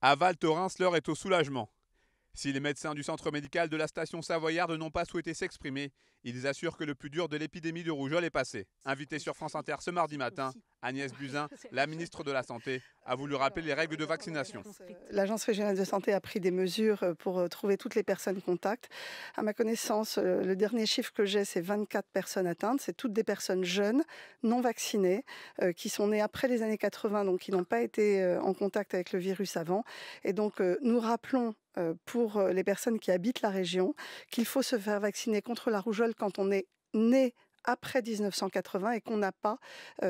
À Val l'heure est au soulagement. Si les médecins du centre médical de la station savoyarde n'ont pas souhaité s'exprimer, ils assurent que le plus dur de l'épidémie de rougeole est passé. Invité sur France Inter ce mardi matin, Agnès ah, Buzyn, la ministre de la Santé, a voulu rappeler les règles de vaccination. Euh, L'Agence régionale de santé a pris des mesures euh, pour euh, trouver toutes les personnes contact. À ma connaissance, le dernier chiffre que j'ai, c'est 24 personnes atteintes. C'est toutes des personnes jeunes, non vaccinées, qui sont nées après les années 80, donc qui n'ont pas été en contact avec le virus avant. Et donc, nous rappelons pour les personnes qui habitent la région qu'il faut se faire vacciner contre la rougeole quand on est né après 1980 et qu'on n'a pas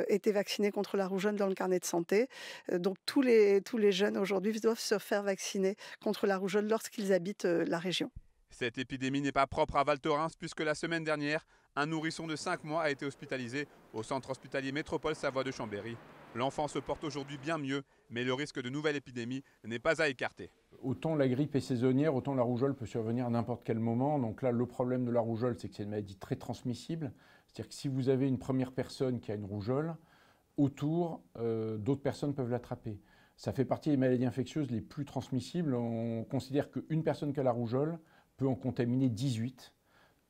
été vacciné contre la rougeole dans le carnet de santé. donc tous les, tous les jeunes aujourd'hui doivent se faire vacciner contre la rougeole lorsqu'ils habitent la région. Cette épidémie n'est pas propre à Val Thorens puisque la semaine dernière, un nourrisson de 5 mois a été hospitalisé au centre hospitalier Métropole Savoie de Chambéry L'enfant se porte aujourd'hui bien mieux, mais le risque de nouvelle épidémie n'est pas à écarter. Autant la grippe est saisonnière, autant la rougeole peut survenir à n'importe quel moment. Donc là, le problème de la rougeole, c'est que c'est une maladie très transmissible. C'est-à-dire que si vous avez une première personne qui a une rougeole, autour, euh, d'autres personnes peuvent l'attraper. Ça fait partie des maladies infectieuses les plus transmissibles. On considère qu'une personne qui a la rougeole peut en contaminer 18.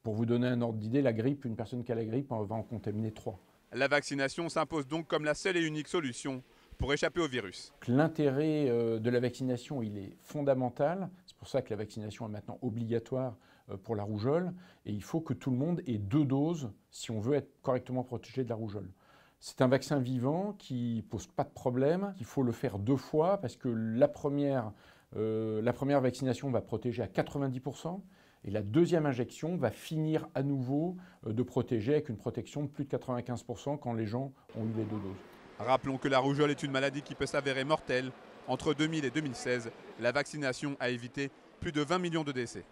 Pour vous donner un ordre d'idée, la grippe, une personne qui a la grippe va en contaminer 3. La vaccination s'impose donc comme la seule et unique solution pour échapper au virus. L'intérêt euh, de la vaccination, il est fondamental. C'est pour ça que la vaccination est maintenant obligatoire euh, pour la rougeole. Et il faut que tout le monde ait deux doses si on veut être correctement protégé de la rougeole. C'est un vaccin vivant qui pose pas de problème. Il faut le faire deux fois parce que la première, euh, la première vaccination va protéger à 90%. Et la deuxième injection va finir à nouveau euh, de protéger avec une protection de plus de 95% quand les gens ont eu les deux doses. Rappelons que la rougeole est une maladie qui peut s'avérer mortelle. Entre 2000 et 2016, la vaccination a évité plus de 20 millions de décès.